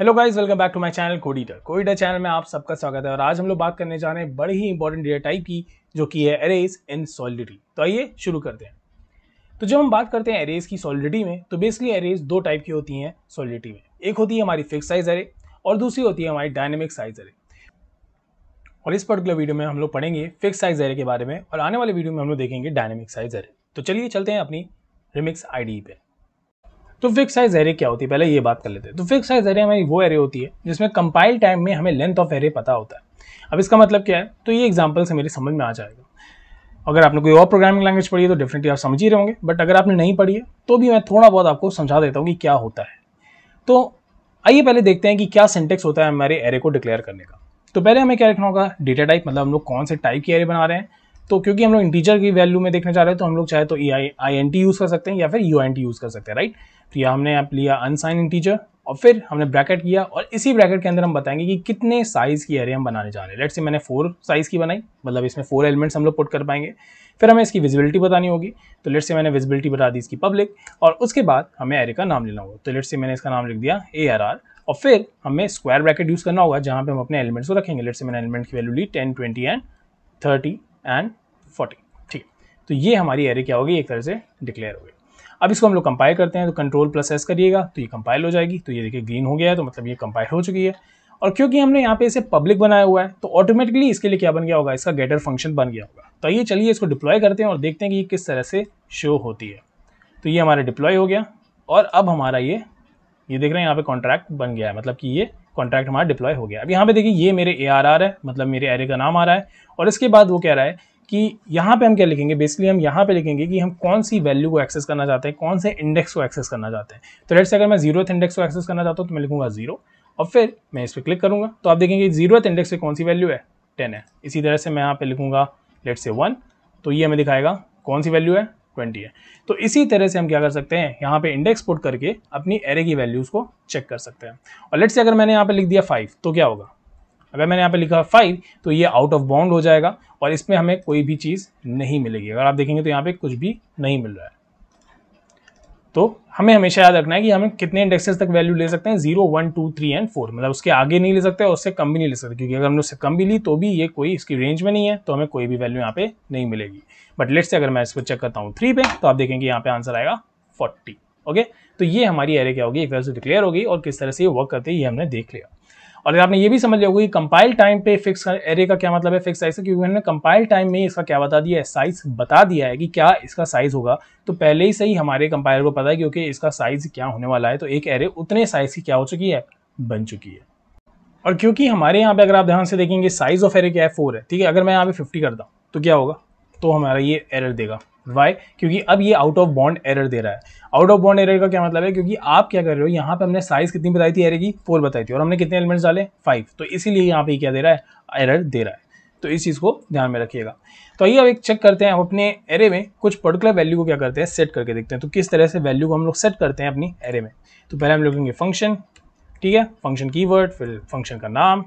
hello guys welcome back to my channel Coditor Coditor channel में आप सबका स्वागत है और आज हम लोग बात करने जा रहे हैं बड़ी ही इंपॉर्टेंट डेटा टाइप की जो कि है एरेज इन सॉलिडिटी तो आइए शुरू करते हैं तो जब हम बात करते हैं एरेज की सॉलिडिटी में तो बेसिकली एरेज दो टाइप की होती हैं सॉलिडिटी में एक होती है हमारी फिक्स साइज एरे और दूसरी होती है हमारी डायनेमिक साइज एरे और इस पर्टिकुलर वीडियो में हम लोग पढ़ेंगे फिक्स साइज एरे के बारे में और आने वाले वीडियो में हम लोग देखेंगे डायनेमिक साइज एरे तो चलिए चलते हैं अपनी रिमिक्स आई डी तो फिक्स साइज एरे क्या होती है पहले ये बात कर लेते हैं तो फिक्स साइज एरे हमारी वो एरे होती है जिसमें कंपाइल टाइम में हमें लेंथ ऑफ एरे पता होता है अब इसका मतलब क्या है तो ये एग्जाम्पल से मेरी समझ में आ जाएगा अगर आपने कोई और प्रोग्रामिंग लैंग्वेज पढ़ी है तो डेफिनेटली आप समझ ही रहोगे बट अगर आपने नहीं पढ़ी है तो भी मैं थोड़ा बहुत आपको समझा देता हूँ कि क्या होता है तो आइए पहले देखते हैं कि क्या सिंटेक्स होता है हमारे एरे को डिक्लेयर करने का तो पहले हमें क्या लिखना होगा डेटा टाइप मतलब हम लोग कौन से टाइप की एरे बना रहे हैं तो क्योंकि हम लोग इंटीजर की वैल्यू में देखना चाह रहे हैं तो हम लोग चाहे तो E I I N T use कर सकते हैं या फिर यू एन टी यूज़ कर सकते हैं राइट तो यह हमने आप लिया अनसाइन इंटीजर और फिर हमने ब्रैकेट किया और इसी ब्रैकेट के अंदर हम बताएंगे कि कितने साइज़ की एरे हम बनाने जा रहे हैं लेट से मैंने फोर साइज़ की बनाई मतलब इसमें फोर एलिमेंट्स हम लोग पुट कर पाएंगे फिर हमें इसकी विजिबिलिटी बतानी होगी तो लेट से मैंने विजिबिलिटी बता दी इसकी पब्लिक और उसके बाद हमें एरे का नाम लेना होगा तो लेट से मैंने इसका नाम लिख दिया ए आर आर और फिर हमें स्क्वायर ब्रैकेट यूज़ करना होगा जहाँ पे हम अपने एलिमेंट्स को रखेंगे लेट से मैंने एलिमेंट की वैल्यू ली ten twenty and thirty and forty ठीक है तो ये हमारी एरे क्या होगी एक तरह से डिक्लेयर हो गई अब इसको हम लोग कंपाइल करते हैं तो कंट्रोल प्लस एस करिएगा तो ये कंपाइल हो जाएगी तो ये देखिए ग्रीन हो गया है तो मतलब ये कंपाइल हो चुकी है और क्योंकि हमने यहाँ पे इसे पब्लिक बनाया हुआ है तो ऑटोमेटिकली इसके लिए क्या बन गया होगा इसका गेटर फंक्शन बन गया होगा तो ये चलिए इसको डिप्लॉय करते हैं और देखते हैं कि ये किस तरह से शो होती है तो ये हमारा डिप्लॉय हो गया और अब हमारा ये ये देख रहे हैं यहाँ पे कॉन्ट्रैक्ट बन गया है मतलब कि ये कॉन्ट्रैक्ट हमारा डिप्लॉय हो गया अब यहाँ पे देखिए ये मेरे ए आर आर है मतलब मेरे एरे का नाम आ रहा है और इसके बाद वो कह रहा है कि यहाँ पे हम क्या लिखेंगे बेसिकली हम यहाँ पे लिखेंगे कि हम कौन सी वैल्यू को एक्सेस करना चाहते हैं कौन से इंडेक्स को एक्सेस करना चाहते हैं तो लेट्स अगर मैं जीरोथ इंडेक्स को एक्सेस करना चाहता हूँ तो मैं लिखूंगा जीरो और फिर मैं इस पर क्लिक करूँगा तो आप देखेंगे जीरोथ इंडेक्स पे कौन सी वैल्यू है टेन है इसी तरह से मैं यहाँ पे लिखूँगा लेट से वन तो ये हमें दिखाएगा कौन सी वैल्यू है ट्वेंटी है तो इसी तरह से हम क्या कर सकते हैं यहाँ पे इंडेक्स पुट करके अपनी एरे की वैल्यूज़ को चेक कर सकते हैं और लेट्स से अगर मैंने यहाँ पे लिख दिया फाइव तो क्या होगा अगर मैंने यहाँ पे लिखा फाइव तो ये आउट ऑफ बाउंड हो जाएगा और इसमें हमें कोई भी चीज़ नहीं मिलेगी अगर आप देखेंगे तो यहाँ पे कुछ भी नहीं मिल रहा है तो हमें हमेशा याद रखना है कि हमें कितने इंडेक्सेस तक वैल्यू ले सकते हैं zero one two three and four मतलब उसके आगे नहीं ले सकते और उससे कम भी नहीं ले सकते क्योंकि अगर हमने उससे कम भी ली तो भी ये कोई इसकी रेंज में नहीं है तो हमें कोई भी वैल्यू यहाँ पे नहीं मिलेगी बट लेट्स से अगर मैं इसको चेक करता हूँ थ्री पे तो आप देखेंगे यहाँ पे आंसर आएगा फोर्टी ओके तो ये हमारी एरे क्या होगी एक तरह से डिक्लेयर होगी और किस तरह से ये वर्क करते हैं ये हमने देख लिया और अगर आपने ये भी समझ लिया होगा कि कंपाइल टाइम पे फिक्स एरे का क्या मतलब है फिक्स साइज का क्योंकि हमने कंपाइल टाइम में इसका क्या बता दिया है साइज बता दिया है कि क्या इसका साइज होगा तो पहले ही से ही हमारे कंपाइलर को पता है क्योंकि इसका साइज क्या होने वाला है तो एक एरे उतने साइज की क्या हो चुकी है बन चुकी है और क्योंकि हमारे यहाँ पे अगर आप ध्यान से देखेंगे साइज ऑफ एरे क्या है फोर है ठीक है अगर मैं यहाँ पे फिफ्टी करता हूँ तो क्या होगा तो हमारा ये एरर देगा वाई क्योंकि अब ये आउट ऑफ बॉन्ड एरर दे रहा है आउट ऑफ बॉन्ड एरर का क्या मतलब है क्योंकि आप क्या कर रहे हो यहाँ पे हमने साइज कितनी बताई थी एरे की फोर बताई थी और हमने कितने एलिमेंट्स डाले फाइव तो इसीलिए यहाँ पे क्या दे रहा है एरर दे रहा है तो इस चीज़ को ध्यान में रखिएगा तो आइए अब एक चेक करते हैं हम अपने एरे में कुछ पर्टिकुलर वैल्यू को क्या करते हैं सेट करके देखते हैं तो किस तरह से वैल्यू को हम लोग सेट करते हैं अपनी एरे में तो पहले हम लोग फंक्शन ठीक है फंक्शन की फिर फंक्शन का नाम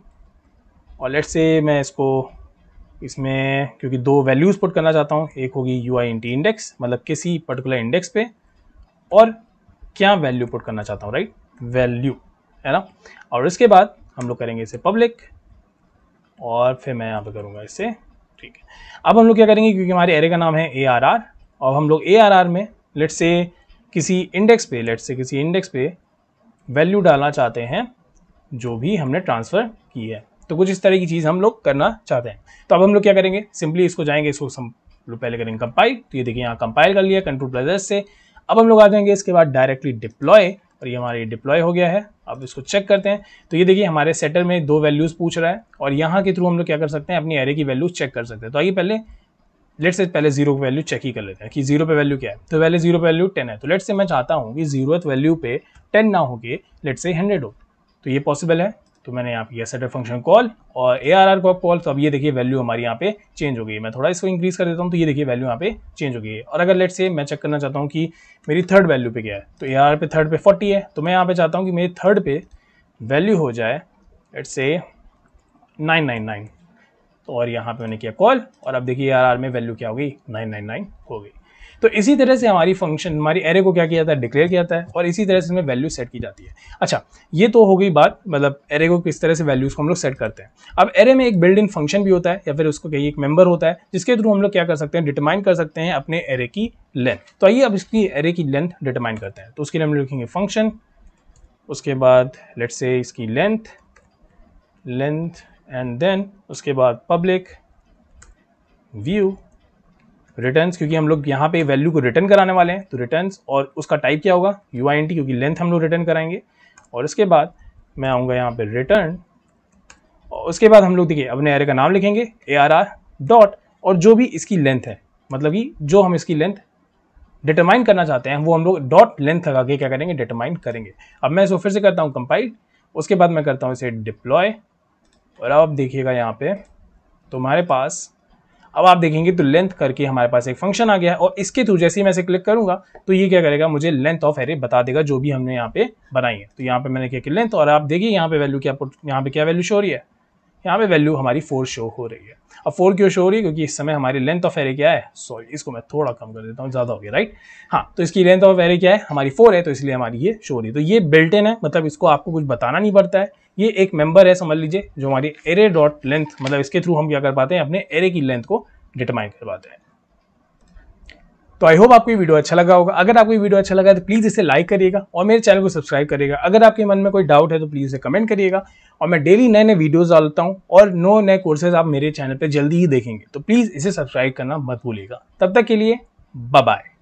और लेट से मैं इसको इसमें क्योंकि दो वैल्यूज़ पुट करना चाहता हूँ एक होगी U I N T index मतलब किसी पर्टिकुलर इंडेक्स पे और क्या वैल्यू पुट करना चाहता हूँ राइट वैल्यू है ना और इसके बाद हम लोग करेंगे इसे पब्लिक और फिर मैं यहाँ पे करूँगा इससे ठीक है अब हम लोग क्या करेंगे क्योंकि हमारे एरे का नाम है ए आर आर और हम लोग ए आर आर में लेट से किसी इंडेक्स पे लेट से किसी इंडेक्स पे वैल्यू डालना चाहते हैं जो भी हमने ट्रांसफ़र की है तो कुछ इस तरह की चीज़ हम लोग करना चाहते हैं तो अब हम लोग क्या करेंगे सिंपली इसको जाएंगे इसको हम लोग पहले करेंगे कंपाइल तो ये देखिए यहाँ कंपाइल कर लिया कंट्रोल प्लस एस से अब हम लोग आ जाएंगे इसके बाद डायरेक्टली डिप्लॉय और ये हमारे डिप्लॉय हो गया है अब इसको चेक करते हैं तो ये देखिए हमारे सेटर में दो वैल्यूज़ पूछ रहा है और यहाँ के थ्रू हम लोग क्या कर सकते हैं अपनी एरे की वैल्यूज चेक कर सकते हैं तो आइए पहले लेट से पहले जीरो की वैल्यू चेक ही कर लेते हैं कि जीरो पे वैल्यू क्या है तो पहले जीरो पे वैल्यू टेन है तो लेट से मैं चाहता हूँ कि जीरो वैल्यू पे टेन ना होके लेट से हंड्रेड हो तो ये पॉसिबल है तो मैंने यहाँ पे किया सेटर फंक्शन कॉल और ए आर आर को कॉल तो अब ये देखिए वैल्यू हमारी यहाँ पे चेंज हो गई है मैं थोड़ा इसको इंक्रीज कर देता हूँ तो ये देखिए वैल्यू यहाँ पे चेंज हो गई है और अगर लेट से मैं चेक करना चाहता हूँ कि मेरी थर्ड वैल्यू पे क्या है तो ए आर आर पे थर्ड पे फोर्टी है तो मैं यहाँ पे चाहता हूँ कि मेरी थर्ड पे वैल्यू हो जाए लेट से नाइन नाइन नाइन और यहाँ पे मैंने किया कॉल और अब देखिए ए आर आर में वैल्यू क्या हो गई नाइन नाइन नाइन हो गई तो इसी तरह से हमारी फंक्शन हमारी एरे को क्या किया जाता है डिक्लेयर किया जाता है और इसी तरह से इसमें वैल्यू सेट की जाती है अच्छा ये तो हो गई बात मतलब एरे को किस तरह से वैल्यूज़ को हम लोग सेट करते हैं अब एरे में एक बिल्ड इन फंक्शन भी होता है या फिर उसको कहीं एक मेंबर होता है जिसके थ्रू हम लोग क्या कर सकते हैं डिटरमाइन कर सकते हैं अपने एरे की लेंथ तो आइए अब इसकी एरे की लेंथ डिटरमाइन करते हैं तो उसके लिए हम लिखेंगे फंक्शन उसके बाद लेट्स से इसकी लेंथ लेंथ एंड देन उसके बाद पब्लिक व्यू रिटर्न्स क्योंकि हम लोग यहाँ पे वैल्यू को रिटर्न कराने वाले हैं तो रिटर्न्स और उसका टाइप क्या होगा यू आई एन टी क्योंकि लेंथ हम लोग रिटर्न कराएंगे और इसके बाद मैं आऊँगा यहाँ पे रिटर्न और उसके बाद हम लोग देखिए अपने एरे का नाम लिखेंगे ए आर आर डॉट और जो भी इसकी लेंथ है मतलब कि जो हम इसकी लेंथ डिटरमाइन करना चाहते हैं वो हम लोग डॉट लेंथ लगा के क्या करेंगे डिटरमाइन करेंगे अब मैं इसको फिर से करता हूँ कंपाइल उसके बाद मैं करता हूँ इसे डिप्लॉय और अब देखिएगा यहाँ पे तुम्हारे पास अब आप देखेंगे तो लेंथ करके हमारे पास एक फंक्शन आ गया है और इसके थ्रू जैसे ही मैं इसे क्लिक करूंगा तो ये क्या करेगा मुझे लेंथ ऑफ एरे बता देगा जो भी हमने यहाँ पे बनाई है तो यहाँ पे मैंने क्या कि लेंथ और आप देखिए यहाँ पे वैल्यू क्या यहाँ पे क्या वैल्यू शो हो रही है यहाँ पे वैल्यू हमारी फोर शो हो रही है अब फोर क्यों शो हो रही है क्योंकि इस समय हमारी लेंथ ऑफ एरे क्या है सॉरी इसको मैं थोड़ा कम कर देता हूँ ज़्यादा हो गया राइट हाँ तो इसकी लेंथ ऑफ एरे क्या है हमारी फोर है तो इसलिए हमारी ये शो हो रही है तो ये बिल्ट है मतलब इसको आपको कुछ बताना नहीं पड़ता है ये एक मेंबर है समझ लीजिए जो हमारी एरे डॉट लेंथ मतलब इसके थ्रू हम क्या कर पाते हैं अपने एरे की लेंथ को डिटरमाइन कर पाते हैं तो आई होप आपको ये वीडियो अच्छा लगा होगा अगर आपको ये वीडियो अच्छा लगा तो प्लीज़ इसे लाइक करिएगा और मेरे चैनल को सब्सक्राइब करिएगा अगर आपके मन में कोई डाउट है तो प्लीज़ इसे कमेंट करिएगा और मैं डेली नए नए वीडियोज डालता हूँ और नो नए कोर्सेज आप मेरे चैनल पर जल्दी ही देखेंगे तो प्लीज़ इसे सब्सक्राइब करना मत भूलिएगा तब तक के लिए बाय